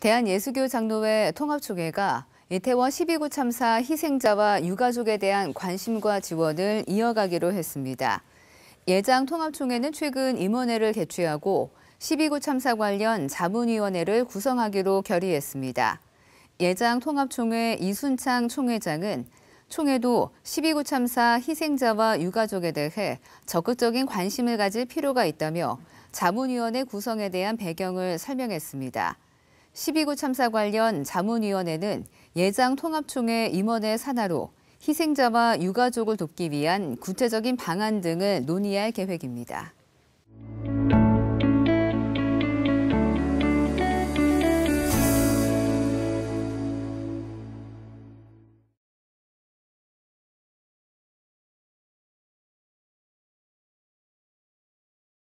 대한예수교 장로회 통합총회가 이태원 12구 참사 희생자와 유가족에 대한 관심과 지원을 이어가기로 했습니다. 예장 통합총회는 최근 임원회를 개최하고 12구 참사 관련 자문위원회를 구성하기로 결의했습니다. 예장 통합총회 이순창 총회장은 총회도 12구 참사 희생자와 유가족에 대해 적극적인 관심을 가질 필요가 있다며 자문위원회 구성에 대한 배경을 설명했습니다. 12구 참사 관련 자문위원회는 예장 통합총회 임원의 산하로 희생자와 유가족을 돕기 위한 구체적인 방안 등을 논의할 계획입니다.